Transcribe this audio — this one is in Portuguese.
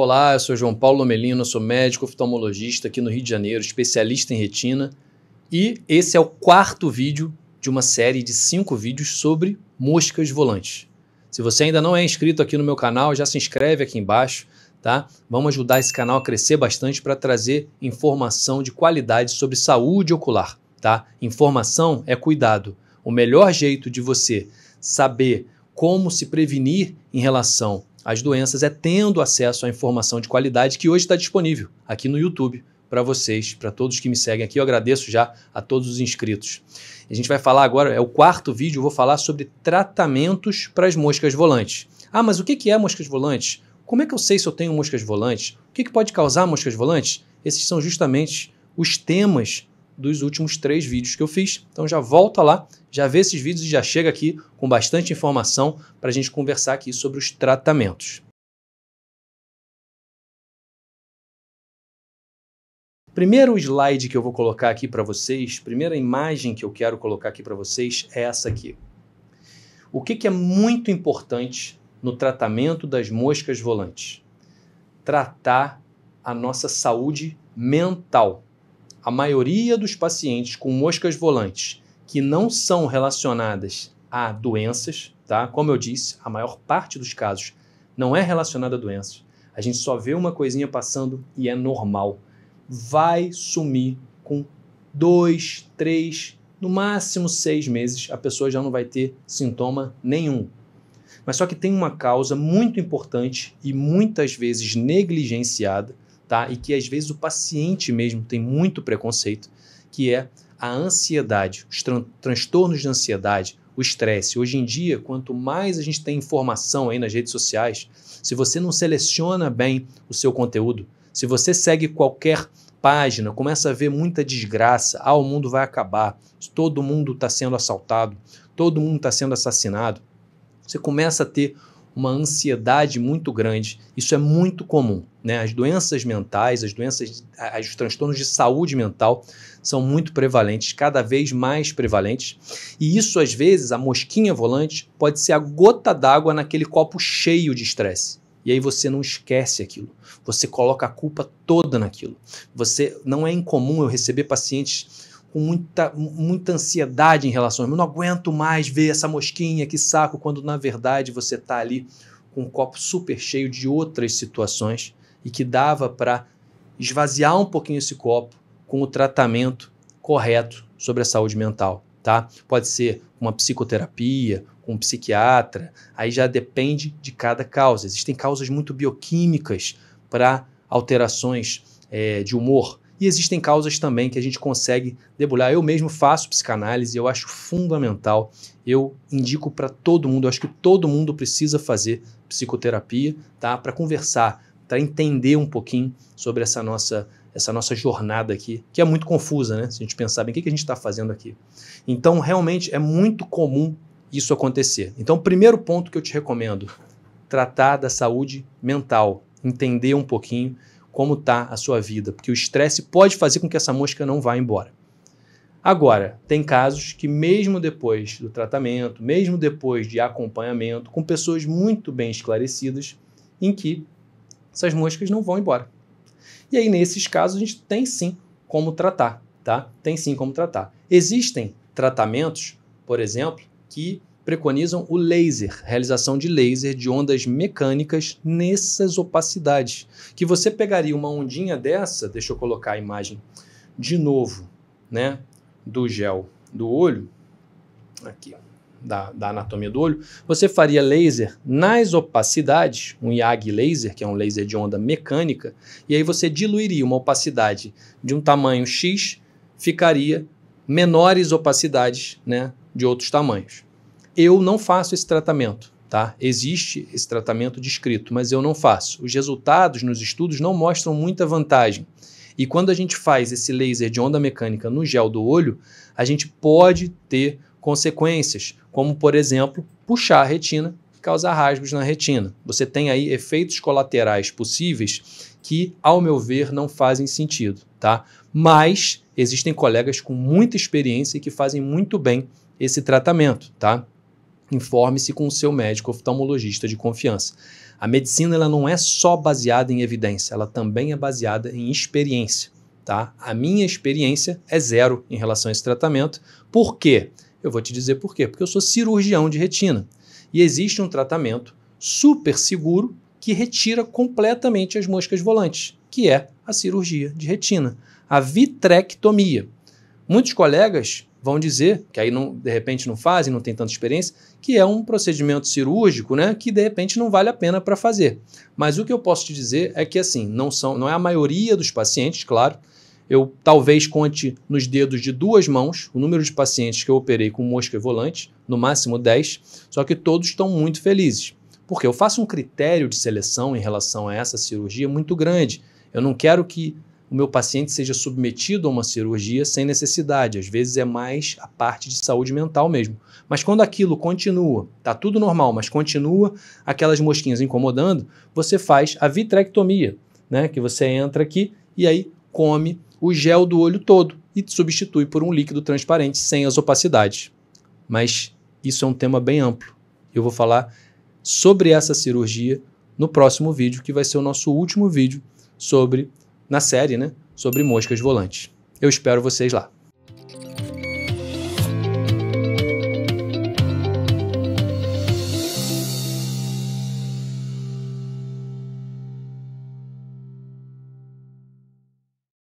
Olá, eu sou João Paulo Melino, sou médico oftalmologista aqui no Rio de Janeiro, especialista em retina, e esse é o quarto vídeo de uma série de cinco vídeos sobre moscas volantes. Se você ainda não é inscrito aqui no meu canal, já se inscreve aqui embaixo, tá? Vamos ajudar esse canal a crescer bastante para trazer informação de qualidade sobre saúde ocular, tá? Informação é cuidado. O melhor jeito de você saber como se prevenir em relação as doenças é tendo acesso à informação de qualidade que hoje está disponível aqui no YouTube para vocês, para todos que me seguem aqui. Eu agradeço já a todos os inscritos. A gente vai falar agora, é o quarto vídeo, eu vou falar sobre tratamentos para as moscas volantes. Ah, mas o que é moscas volantes? Como é que eu sei se eu tenho moscas volantes? O que pode causar moscas volantes? Esses são justamente os temas dos últimos três vídeos que eu fiz. Então já volta lá, já vê esses vídeos e já chega aqui com bastante informação para a gente conversar aqui sobre os tratamentos. Primeiro slide que eu vou colocar aqui para vocês, primeira imagem que eu quero colocar aqui para vocês é essa aqui. O que, que é muito importante no tratamento das moscas volantes? Tratar a nossa saúde mental a maioria dos pacientes com moscas volantes que não são relacionadas a doenças, tá? Como eu disse, a maior parte dos casos não é relacionada a doenças. A gente só vê uma coisinha passando e é normal. Vai sumir com dois, três, no máximo seis meses, a pessoa já não vai ter sintoma nenhum. Mas só que tem uma causa muito importante e muitas vezes negligenciada, tá? E que às vezes o paciente mesmo tem muito preconceito, que é a ansiedade, os tran transtornos de ansiedade, o estresse. Hoje em dia, quanto mais a gente tem informação aí nas redes sociais, se você não seleciona bem o seu conteúdo, se você segue qualquer página, começa a ver muita desgraça, ah, o mundo vai acabar, todo mundo está sendo assaltado, todo mundo está sendo assassinado, você começa a ter uma ansiedade muito grande. Isso é muito comum. Né? As doenças mentais, as doenças, os transtornos de saúde mental são muito prevalentes, cada vez mais prevalentes. E isso, às vezes, a mosquinha volante pode ser a gota d'água naquele copo cheio de estresse. E aí você não esquece aquilo. Você coloca a culpa toda naquilo. Você não é incomum eu receber pacientes com muita, muita ansiedade em relação a Eu não aguento mais ver essa mosquinha, que saco, quando na verdade você está ali com um copo super cheio de outras situações e que dava para esvaziar um pouquinho esse copo com o tratamento correto sobre a saúde mental, tá? Pode ser uma psicoterapia, um psiquiatra, aí já depende de cada causa. Existem causas muito bioquímicas para alterações é, de humor. E existem causas também que a gente consegue debulhar. Eu mesmo faço psicanálise, eu acho fundamental. Eu indico para todo mundo, eu acho que todo mundo precisa fazer psicoterapia, tá? Para conversar, para entender um pouquinho sobre essa nossa essa nossa jornada aqui, que é muito confusa, né? Se a gente pensar bem, o que, que a gente está fazendo aqui? Então, realmente é muito comum isso acontecer. Então, primeiro ponto que eu te recomendo: tratar da saúde mental, entender um pouquinho como está a sua vida, porque o estresse pode fazer com que essa mosca não vá embora. Agora, tem casos que, mesmo depois do tratamento, mesmo depois de acompanhamento, com pessoas muito bem esclarecidas, em que essas moscas não vão embora. E aí, nesses casos, a gente tem sim como tratar, tá? Tem sim como tratar. Existem tratamentos, por exemplo, que preconizam o laser, realização de laser de ondas mecânicas nessas opacidades. Que você pegaria uma ondinha dessa, deixa eu colocar a imagem de novo, né, do gel do olho, aqui, da, da anatomia do olho, você faria laser nas opacidades, um YAG laser, que é um laser de onda mecânica, e aí você diluiria uma opacidade de um tamanho X, ficaria menores opacidades, né, de outros tamanhos. Eu não faço esse tratamento. Tá? Existe esse tratamento descrito, mas eu não faço. Os resultados nos estudos não mostram muita vantagem. E quando a gente faz esse laser de onda mecânica no gel do olho, a gente pode ter consequências, como por exemplo, puxar a retina e causar rasgos na retina. Você tem aí efeitos colaterais possíveis que, ao meu ver, não fazem sentido, tá? Mas existem colegas com muita experiência que fazem muito bem esse tratamento, tá? informe-se com o seu médico oftalmologista de confiança. A medicina ela não é só baseada em evidência, ela também é baseada em experiência. Tá? A minha experiência é zero em relação a esse tratamento. Por quê? Eu vou te dizer por quê. Porque eu sou cirurgião de retina. E existe um tratamento super seguro que retira completamente as moscas volantes, que é a cirurgia de retina, a vitrectomia. Muitos colegas vão dizer, que aí não, de repente não fazem, não tem tanta experiência, que é um procedimento cirúrgico, né, que de repente não vale a pena para fazer. Mas o que eu posso te dizer é que assim, não são, não é a maioria dos pacientes, claro. Eu talvez conte nos dedos de duas mãos o número de pacientes que eu operei com mosca e volante, no máximo 10, só que todos estão muito felizes. Porque eu faço um critério de seleção em relação a essa cirurgia muito grande. Eu não quero que o meu paciente seja submetido a uma cirurgia sem necessidade. Às vezes é mais a parte de saúde mental mesmo. Mas quando aquilo continua, tá tudo normal, mas continua aquelas mosquinhas incomodando, você faz a vitrectomia, né? Que você entra aqui e aí come o gel do olho todo e substitui por um líquido transparente sem as opacidades. Mas isso é um tema bem amplo. Eu vou falar sobre essa cirurgia no próximo vídeo, que vai ser o nosso último vídeo sobre na série, né? Sobre moscas volantes. Eu espero vocês lá.